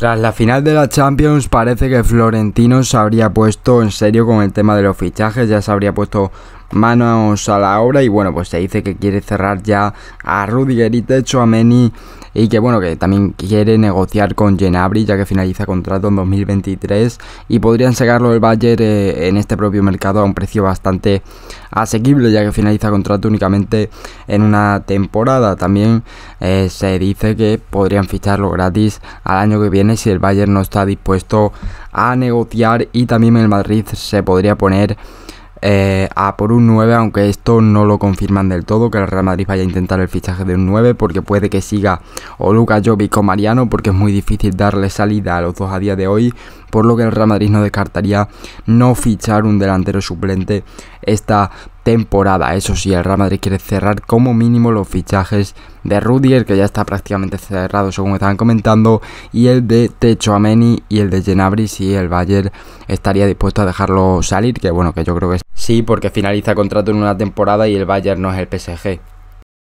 Tras la final de la Champions parece que Florentino se habría puesto en serio con el tema de los fichajes, ya se habría puesto manos a la obra y bueno, pues se dice que quiere cerrar ya a Rudiger y Techo, a Meni y que bueno, que también quiere negociar con Genabri ya que finaliza contrato en 2023 y podrían sacarlo el Bayern eh, en este propio mercado a un precio bastante asequible ya que finaliza contrato únicamente en una temporada. También eh, se dice que podrían ficharlo gratis al año que viene si el Bayern no está dispuesto a negociar y también el Madrid se podría poner eh, a por un 9, aunque esto no lo confirman del todo, que el Real Madrid vaya a intentar el fichaje de un 9, porque puede que siga o Lucas Jovic o Mariano, porque es muy difícil darle salida a los dos a día de hoy, por lo que el Real Madrid no descartaría no fichar un delantero suplente esta temporada. Eso sí, el Real Madrid quiere cerrar como mínimo los fichajes de Rudier que ya está prácticamente cerrado según estaban comentando, y el de Techo Ameni y el de Genabri si el Bayern estaría dispuesto a dejarlo salir, que bueno, que yo creo que sí, porque finaliza contrato en una temporada y el Bayern no es el PSG.